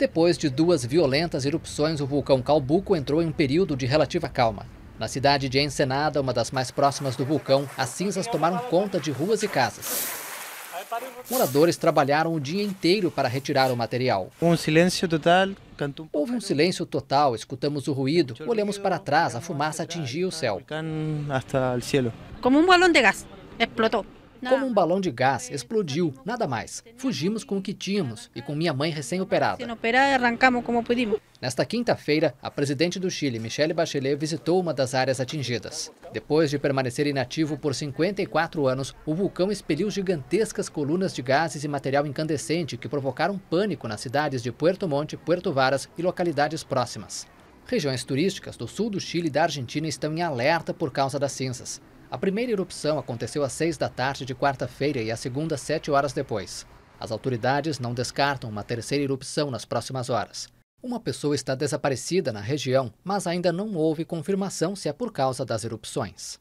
Depois de duas violentas erupções, o vulcão Calbuco entrou em um período de relativa calma. Na cidade de Ensenada, uma das mais próximas do vulcão, as cinzas tomaram conta de ruas e casas. Moradores trabalharam o dia inteiro para retirar o material. Um silêncio total. Houve um silêncio total, escutamos o ruído, olhamos para trás, a fumaça atingia o céu. Como um balão de gás, explodiu. Como um balão de gás, é. explodiu, nada mais. Fugimos com o que tínhamos e com minha mãe recém-operada. arrancamos como pudimos. Nesta quinta-feira, a presidente do Chile, Michelle Bachelet, visitou uma das áreas atingidas. Depois de permanecer inativo por 54 anos, o vulcão expeliu gigantescas colunas de gases e material incandescente que provocaram pânico nas cidades de Puerto Montt, Puerto Varas e localidades próximas. Regiões turísticas do sul do Chile e da Argentina estão em alerta por causa das cinzas. A primeira erupção aconteceu às seis da tarde de quarta-feira e a segunda, sete horas depois. As autoridades não descartam uma terceira erupção nas próximas horas. Uma pessoa está desaparecida na região, mas ainda não houve confirmação se é por causa das erupções.